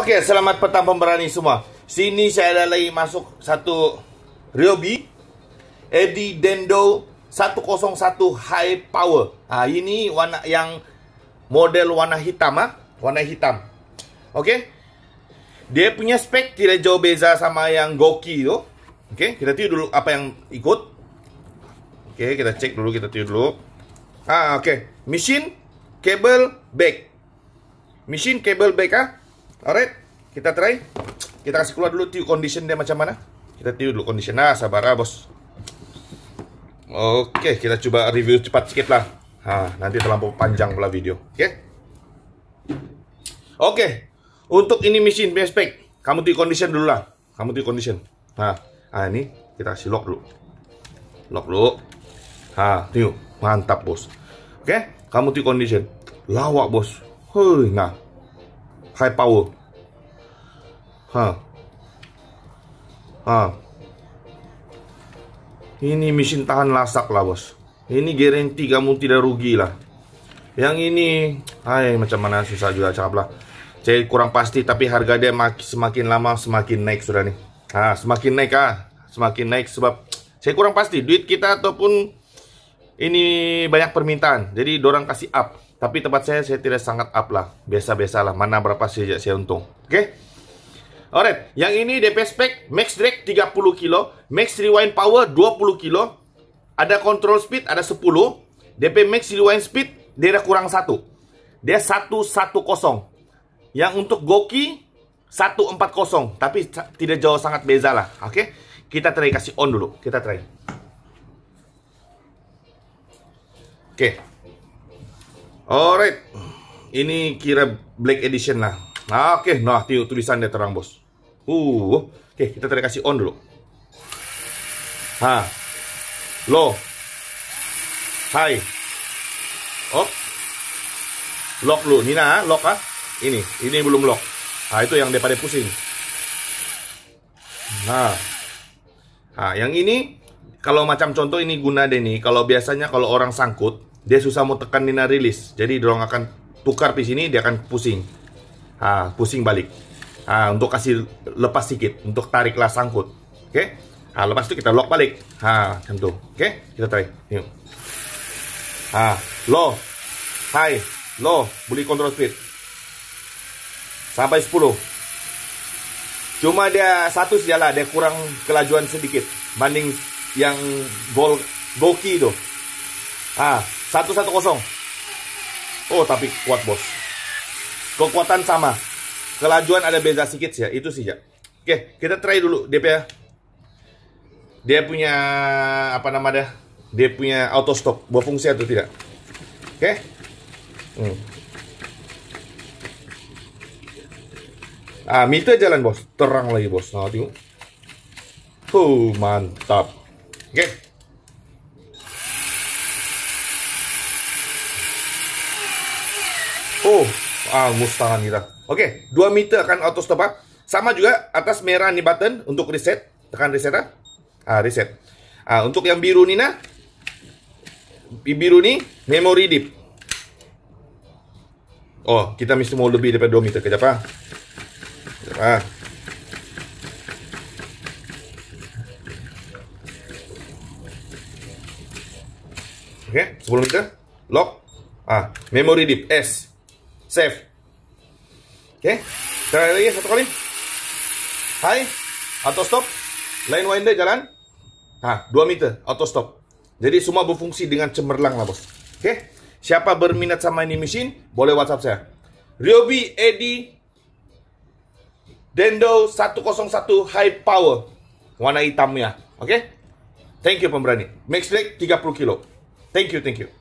Oke, selamat petang pemberani semua. Sini saya ada lagi masuk satu Ryobi Edi Dendo 101 High Power. Nah, ini warna yang model warna hitam ah, warna hitam. Oke. Dia punya spek tidak jauh beza sama yang Goki itu. Oke, kita tiru dulu apa yang ikut. Oke, kita cek dulu, kita tiru dulu. Ah, oke. Okay. Mesin, kabel, back. Mesin, kabel, back ah. Alright, kita try. Kita kasih keluar dulu tiu condition dia macam mana. Kita tiu dulu condition. Nah, sabar lah, bos. Oke, okay, kita coba review cepat sikit lah. Nah, nanti terlalu panjang pula video. Oke. Okay? Oke. Okay. Untuk ini mesin bespek, kamu tiu condition dulu lah. Kamu tiu condition. Nah, ah ini kita kasih lock dulu. Lock dulu. Ha, tiu. Mantap, bos. Oke, kamu tiu condition. Lawak, bos. Hei, nah High power, Ha. Ha. Ini mesin tahan lasak lah bos. Ini garansi kamu tidak rugi lah. Yang ini, ay, macam mana susah juga cakap lah. Saya kurang pasti tapi harga dia semakin lama semakin naik sudah nih. Ah, semakin naik ah, semakin naik sebab saya kurang pasti duit kita ataupun ini banyak permintaan. Jadi dorang kasih up. Tapi tempat saya, saya tidak sangat up lah. Biasa-biasalah, mana berapa saja saya untung. Oke? Okay? Alright, yang ini DP spec max drag 30 kilo, max rewind power 20 kilo, ada control speed ada 10, DP max rewind speed dia kurang 1. Dia 110. Yang untuk Goki 140, tapi tidak jauh sangat beza lah. Oke. Okay? Kita try kasih on dulu. Kita try. Oke. Okay. Alright. Ini kira black edition lah. oke, okay. nah tiu tulisannya terang, Bos. Uh, oke, okay, kita tadi kasih on dulu. Ha. lo, hai, Up. Oh. Lock lu. nah, lock ah. Ini, ini belum lock. Nah, itu yang daripada pusing. Nah. Nah, yang ini kalau macam contoh ini guna deh nih. Kalau biasanya kalau orang sangkut, dia susah mau tekan nina rilis jadi dorong akan tukar di sini dia akan pusing ha, pusing balik ha, untuk kasih lepas sedikit untuk tariklah sangkut oke okay? lepas itu kita lock balik ha tentu oke okay? kita tarik yuk ha low high low boleh kontrol speed sampai 10 Cuma dia satu sajalah dia kurang kelajuan sedikit banding yang gol Goki itu Ah, satu satu kosong. Oh, tapi kuat bos. Kekuatan sama. Kelajuan ada beza sedikit sih ya, itu sih ya. Oke, kita try dulu DP ya. Dia punya apa namanya? Dia punya auto stop, buat fungsi atau tidak? Oke. Hmm. Ah, mito jalan bos, terang lagi bos. Nah, Oh Huh, mantap. Oke. Okay. Oh, ah, ngus kita. Oke, okay, 2 meter akan auto stop up. Ah. Sama juga atas merah nih button untuk reset. Tekan reset ah. Ah, reset. Ah, untuk yang biru nih nah. Biru nih memory deep. Oh, kita mesti mau lebih daripada 2 meter. Kejap ah. ah. Oke, okay, sebelum lock ah memory deep S save oke okay. Terakhir lagi satu kali high auto stop line winder jalan nah 2 meter auto stop jadi semua berfungsi dengan cemerlang lah bos oke okay. siapa berminat sama ini mesin boleh whatsapp saya Ryobi Edi Dendo 101 High Power warna hitamnya oke okay? thank you pemberani max leg 30 kilo thank you thank you